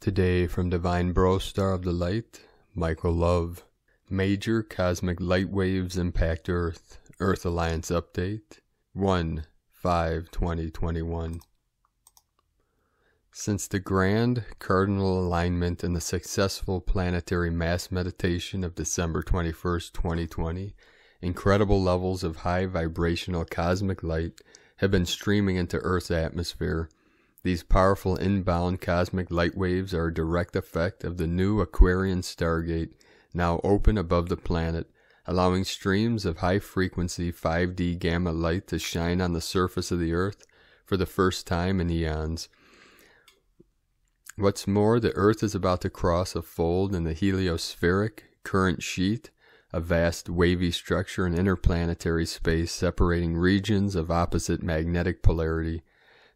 Today, from Divine Bro Star of the Light, Michael Love, Major Cosmic Light Waves Impact Earth, Earth Alliance Update, 1 5 2021. Since the grand cardinal alignment and the successful planetary mass meditation of December 21st, 2020, incredible levels of high vibrational cosmic light have been streaming into Earth's atmosphere these powerful inbound cosmic light waves are a direct effect of the new Aquarian Stargate, now open above the planet, allowing streams of high-frequency 5D gamma light to shine on the surface of the Earth for the first time in eons. What's more, the Earth is about to cross a fold in the heliospheric current sheet, a vast wavy structure in interplanetary space separating regions of opposite magnetic polarity.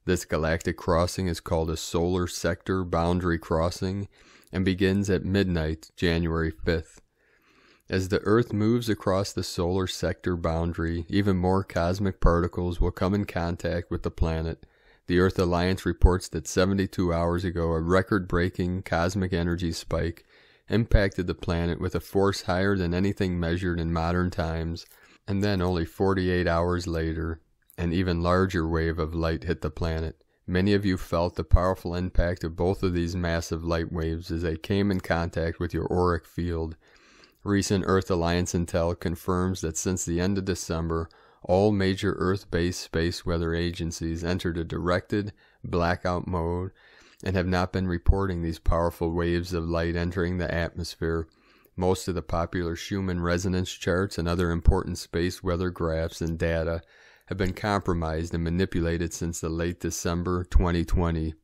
This galactic crossing is called a solar sector boundary crossing and begins at midnight, January 5th. As the Earth moves across the solar sector boundary, even more cosmic particles will come in contact with the planet. The Earth Alliance reports that 72 hours ago, a record breaking cosmic energy spike impacted the planet with a force higher than anything measured in modern times, and then only 48 hours later, an even larger wave of light hit the planet. Many of you felt the powerful impact of both of these massive light waves as they came in contact with your auric field. Recent Earth Alliance intel confirms that since the end of December, all major Earth-based space weather agencies entered a directed blackout mode and have not been reporting these powerful waves of light entering the atmosphere. Most of the popular Schumann resonance charts and other important space weather graphs and data have been compromised and manipulated since the late December 2020.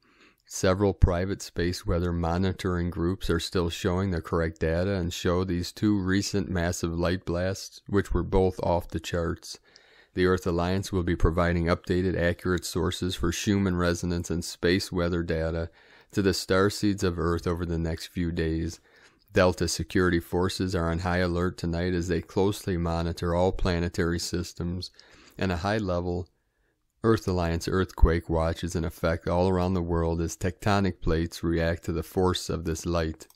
Several private space weather monitoring groups are still showing the correct data and show these two recent massive light blasts, which were both off the charts. The Earth Alliance will be providing updated, accurate sources for Schumann resonance and space weather data to the star seeds of Earth over the next few days. Delta security forces are on high alert tonight as they closely monitor all planetary systems and a high level, Earth Alliance earthquake watch is in effect all around the world as tectonic plates react to the force of this light.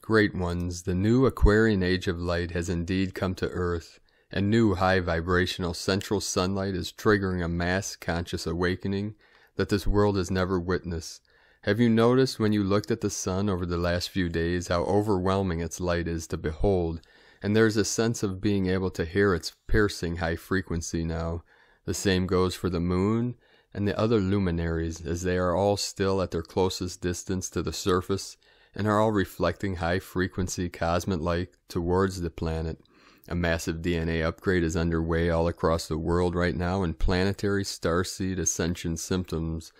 Great ones, the new Aquarian age of light has indeed come to Earth, and new high vibrational central sunlight is triggering a mass conscious awakening that this world has never witnessed. Have you noticed when you looked at the sun over the last few days how overwhelming its light is to behold and there's a sense of being able to hear its piercing high frequency now. The same goes for the moon and the other luminaries, as they are all still at their closest distance to the surface and are all reflecting high frequency cosmic light towards the planet. A massive DNA upgrade is underway all across the world right now, and planetary starseed ascension symptoms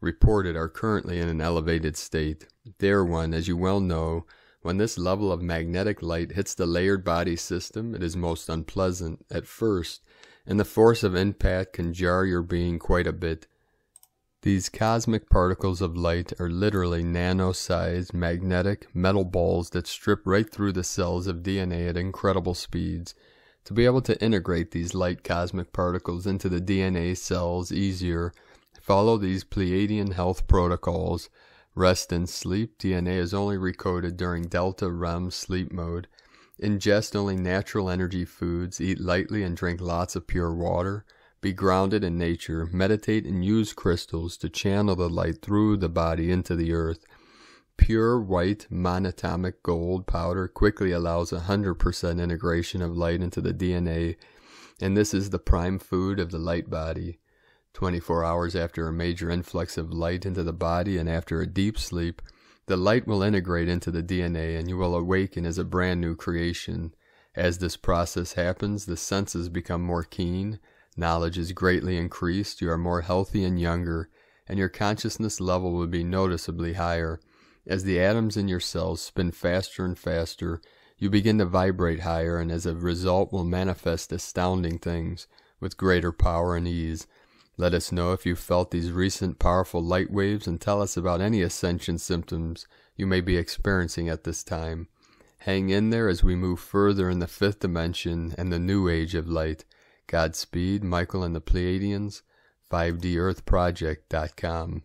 reported are currently in an elevated state. There, one, as you well know, when this level of magnetic light hits the layered body system, it is most unpleasant at first, and the force of impact can jar your being quite a bit. These cosmic particles of light are literally nano-sized magnetic metal balls that strip right through the cells of DNA at incredible speeds. To be able to integrate these light cosmic particles into the DNA cells easier, follow these Pleiadian health protocols Rest and sleep DNA is only recoded during delta REM sleep mode. Ingest only natural energy foods, eat lightly and drink lots of pure water. Be grounded in nature, meditate and use crystals to channel the light through the body into the earth. Pure white monatomic gold powder quickly allows 100% integration of light into the DNA, and this is the prime food of the light body. 24 hours after a major influx of light into the body and after a deep sleep, the light will integrate into the DNA and you will awaken as a brand new creation. As this process happens, the senses become more keen, knowledge is greatly increased, you are more healthy and younger, and your consciousness level will be noticeably higher. As the atoms in your cells spin faster and faster, you begin to vibrate higher and as a result will manifest astounding things with greater power and ease. Let us know if you felt these recent powerful light waves and tell us about any ascension symptoms you may be experiencing at this time. Hang in there as we move further in the fifth dimension and the new age of light. Godspeed, Michael and the Pleiadians, 5DEarthProject.com.